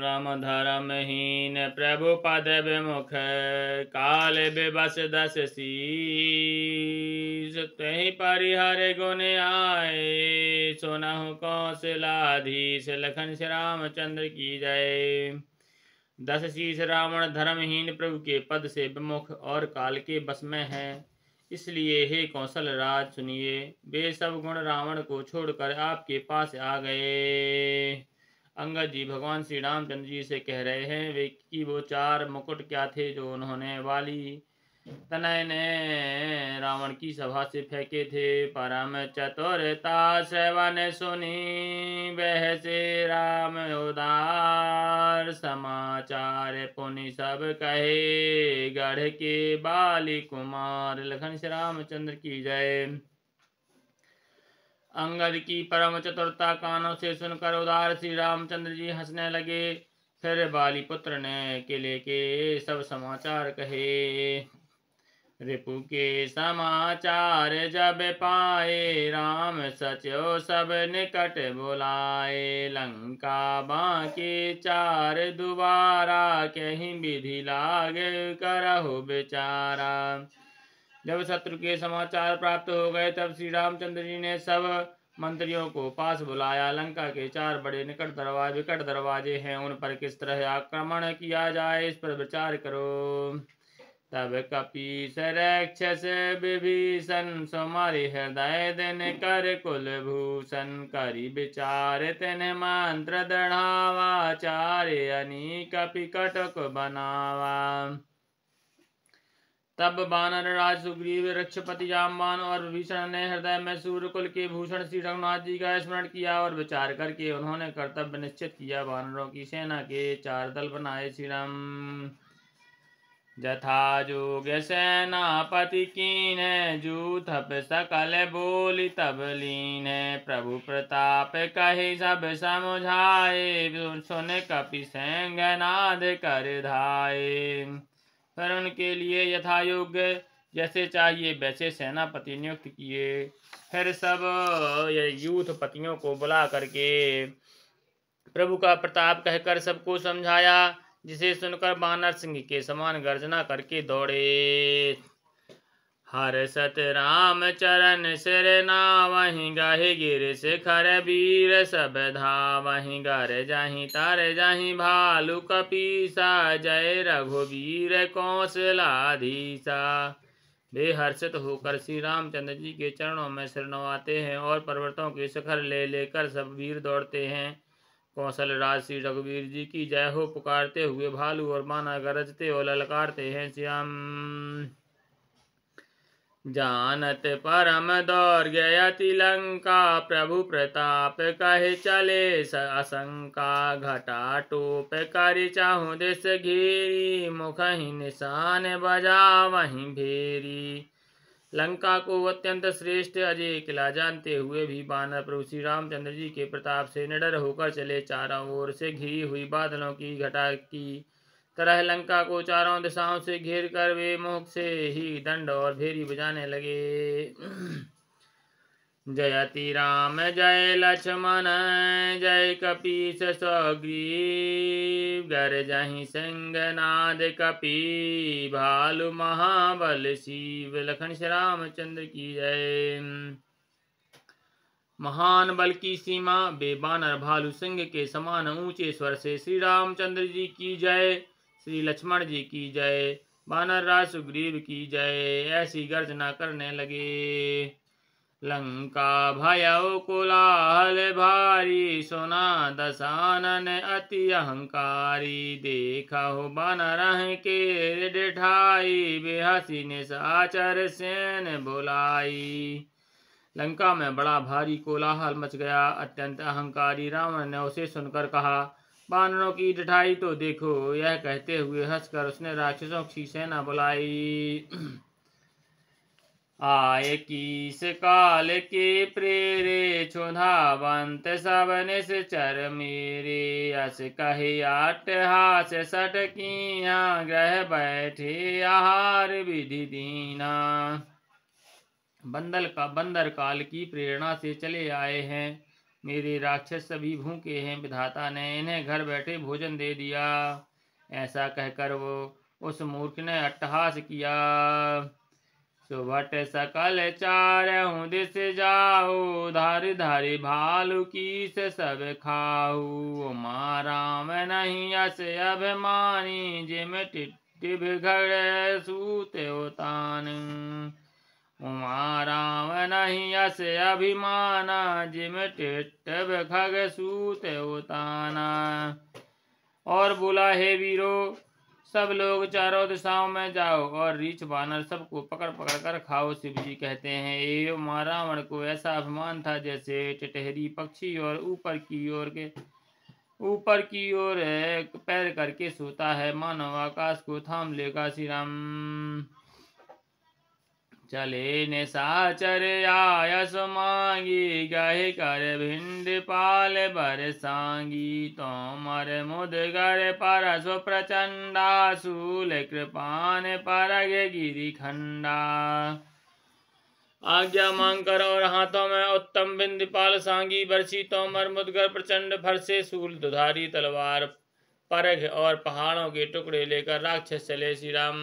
राम धरा हीन प्रभु पद विमुख काल विबस दस शीस तही परिहर गुण आए सुनहु कौशलाधीश लखन श्री चंद्र की जय दस शीस रावण धर्महीन प्रभु के पद से विमुख और काल के बस में है इसलिए हे कौशल राज सुनिए वे सब गुण रावण को छोड़कर आपके पास आ गए अंगद जी भगवान श्री रामचंद्र जी से कह रहे हैं वे कि वो चार मुकुट क्या थे जो उन्होंने वाली तनय ने रावण की सभा से फेंके थे परम चतुरता सेवन सुनी वह से राम उदार समाचार पुनि सब कहे गढ़ के बाली कुमार लखन श्री रामचंद्र की जय अंगद की परम चतुरता कानों से सुनकर उदार श्री रामचंद्र जी हंसने लगे फिर बाली पुत्र ने किले के सब समाचार कहे रिपु के समाचार जब पाए राम सचो सब निकट बुलाए लंका बाके चार दुबारा कहीं विधि लाग करहु बेचारा जब शत्रु के समाचार प्राप्त हो गए तब श्री रामचंद्र जी ने सब मंत्रियों को पास बुलाया लंका के चार बड़े निकट दरवाजे विकट दरवाजे हैं उन पर किस तरह आक्रमण किया जाए इस पर विचार करो तब कपी रक्षस विभीषण सुमारी हृदय दिन कर कुलभूषण करी विचार तिन मंत्र दृढ़ावा चार अनी कपि कटक बनावा तब बानर राज सुग्रीव रक्षपति जामवान और विभीषण ने हृदय में सूर्यकुल के भूषण श्री रघुनाथ जी का स्मरण किया और विचार करके उन्होंने कर्तव्य निश्चित किया बानरों की सेना के चार दल बनाए श्री राम जथा जोग सेनापति कीन है जू थप सकल बोली तब लीन है प्रभु प्रताप कहे सब समझाए सुन कपि सेंग नाद कर धाये फिर उनके लिए यथा योग्य जैसे चाहिए वैसे सेनापति नियुक्त किए फिर सब यूथ पतियों को बुला करके प्रभु का प्रताप कहकर सबको समझाया जिसे सुनकर बानर सिंह के समान गर्जना करके दौड़े हर सत राम चरण सिर नावहीं गहे गिर खर वीर सब धावहीं गर जाही तार जाही भालू कपीसा जय रघुवीर कौशलाधीसा बेहर्षित होकर श्री रामचंद्र जी के चरणों में नवाते हैं और पर्वतों के शिखर ले लेकर सब वीर दौड़ते हैं कौशल राज श्री रघुवीर जी की जय हो पुकारते हुए भालू और माना गरजते और ललकारते हैं श्याम जानत परम दौर्य तिलंका प्रभु प्रताप कहे चले असंका घटा टोप कर चाहू दिस घेरी मुख ही निशान बजा वहीं भेरी लंका को अत्यंत श्रेष्ठ अजय किला जानते हुए भी बानर प्रभु श्री रामचंद्र जी के प्रताप से निडर होकर चले चारों ओर से घिरी हुई बादलों की घटा की तरह लंका को चारों दिशाओं से घेर कर वे मोह से ही दंड और भेरी बजाने लगे जयति राम जय लक्ष्मण जय कपीश सी गर जही नाद कपी भालु महाबल शिव लखन श्री रामचंद्र की जय महान बल की सीमा बेबानर भालू सिंह के समान ऊंचे स्वर से श्री रामचंद्र जी की जय श्री लक्ष्मण जी की जय बानर राज सुग्रीव की जय ऐसी गर्जना करने लगे लंका भयौ कोलाहल भारी सुना दसानन अति अहंकारी देखा हो बानर के डिठाई बेहसी ने साचर सेन बुलाई लंका में बड़ा भारी कोलाहल मच गया अत्यंत अहंकारी रावण ने उसे सुनकर कहा बानरों की डिठाई तो देखो यह कहते हुए हंसकर उसने राक्षसों की सेना बुलाई आय किस काल के प्रेरे बंत सबने से चर मेरे अस कहे आठ हास सट किया ग्रह बैठे आहार विधि दीना बंदल का बंदर काल की प्रेरणा से चले आए हैं मेरे राक्षस सभी भूखे हैं विधाता ने इन्हें घर बैठे भोजन दे दिया ऐसा कहकर वो उस मूर्ख ने अट्टहास किया सुबट सकल चार दिस जाओ धार धारे भालू की से सब खाऊ माराम नहीं अस अभिमानी जिम टिटिभ घड़ सूते उतान उमा राम नहीं अस अभिमाना जिम टिट्टब खग सूत उताना और बोला हे वीरो सब लोग चारों दिशाओं में जाओ और रीछ बानर सबको पकड़ पकड़ कर खाओ शिव जी कहते हैं एवं रावण को ऐसा अभिमान था जैसे टटहरी पक्षी और ऊपर की ओर के ऊपर की ओर पैर करके सोता है मानव आकाश को थाम लेगा श्री राम चले ने साचर आयस मांगी गहे कर भिंड पाल बर सांगी तोमर मुदगर परस प्रचंडा सूल कृपान पर गिरी खंडा आज्ञा मांग कर और हाथों में उत्तम बिंद पाल सांगी बरसी तोमर मुदगर प्रचंड फरसे सूल दुधारी तलवार परख और पहाड़ों के टुकड़े लेकर राक्षस चले श्री राम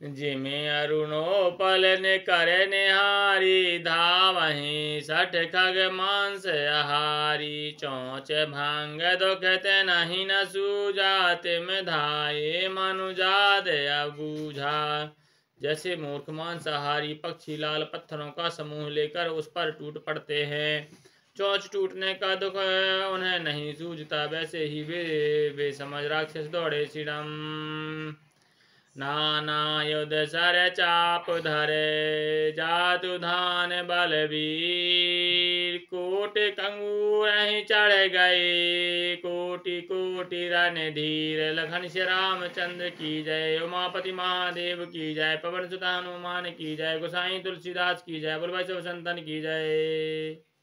अरुणो पलन कर निहारी धावही सठ खग मांस आहारी चौच भांग दुखत नहीं न सूजा में धाये मनुजाद अबूझा जैसे मूर्ख मांसाहारी पक्षी लाल पत्थरों का समूह लेकर उस पर टूट पड़ते हैं चौच टूटने का दुख उन्हें नहीं सूझता वैसे ही वे वे समझ राक्षस दौड़े सिडम नाना युद्ध सर चाप धरे जातु धान बलवीर कोट कंगूर चढ़ गए कोटि कोटि रन धीर लखन श्री रामचंद्र की जय उमापति महादेव की जय पवन सुधानुमान की जय गोसाई तुलसीदास की जय बोल संतन की जय